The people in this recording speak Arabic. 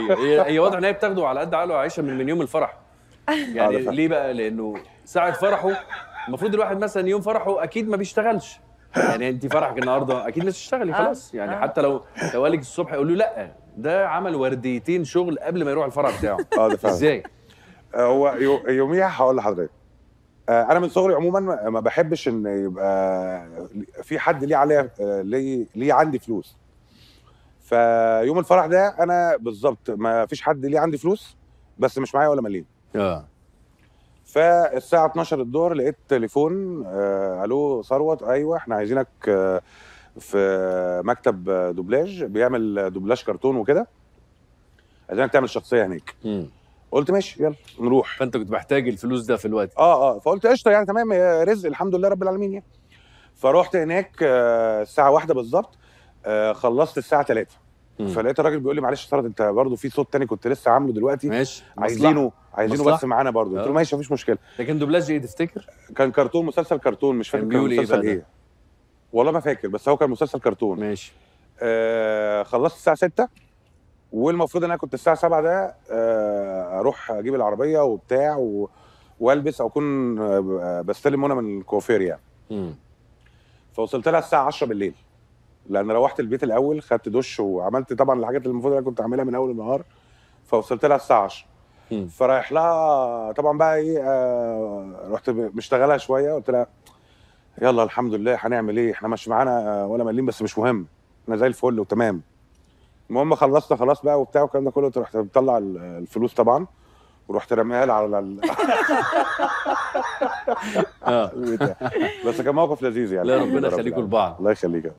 أيوة. هي هي وضع ان هي بتاخده على قد عقله عايشه من, من يوم الفرح يعني آه، ليه بقى لانه ساعه فرحه المفروض الواحد مثلا يوم فرحه اكيد ما بيشتغلش يعني انت فرحك النهارده اكيد مش هتشتغلي آه، خلاص يعني آه. حتى لو لو قالك الصبح يقول له لا ده عمل ورديتين شغل قبل ما يروح الفرح بتاعه اه ده فعلا ازاي؟ هو يوميها هقول لحضرتك انا من صغري عموما ما بحبش ان يبقى في حد ليه عليا ليه ليه عندي فلوس فيوم الفرح ده انا بالظبط ما فيش حد ليه عندي فلوس بس مش معايا ولا مليم اه فالساعه 12 الدور لقيت تليفون آه الو ثروت ايوه احنا عايزينك آه في مكتب دوبلاج بيعمل دوبلاج كرتون وكده عايزينك تعمل شخصيه هناك م. قلت ماشي يلا نروح فانت كنت محتاج الفلوس ده في الوقت اه اه فقلت قشطه يعني تمام رزق الحمد لله رب العالمين يعني فرحت هناك آه، الساعه واحدة بالظبط آه، خلصت الساعه 3 فلقيت الراجل بيقول لي معلش يا انت برضه في صوت تاني كنت لسه عامله دلوقتي ماشي عايزينه عايزينه بس معانا برضه قلت له آه. ماشي مفيش مشكله لكن دوبلاج ايه تفتكر؟ كان كرتون مسلسل كرتون مش فاكر كان إيه مسلسل ايه, إيه؟ والله ما فاكر بس هو كان مسلسل كرتون ماشي آه خلصت الساعه 6 والمفروض ان انا كنت الساعه 7 ده آه اروح اجيب العربيه وبتاع و... والبس او اكون آه، بستلم منى من الكوافير يعني فوصلت لها الساعه 10 بالليل لان روحت البيت الاول خدت دش وعملت طبعا الحاجات اللي المفروض انا كنت اعملها من اول النهار فوصلت لها الساعه 10 فرايح لها طبعا بقى ايه آه رحت مشتغلها شويه قلت لها يلا الحمد لله هنعمل ايه احنا مش معانا ولا مليم بس مش مهم احنا زي الفل وتمام المهم خلصنا خلاص بقى وبتاع والكلام ده كله رحت مطلع الفلوس طبعا ورحت رميها لها على ال... آه. بس كان موقف لذيذ يعني لا ربنا يخليكم لبعض الله يخليك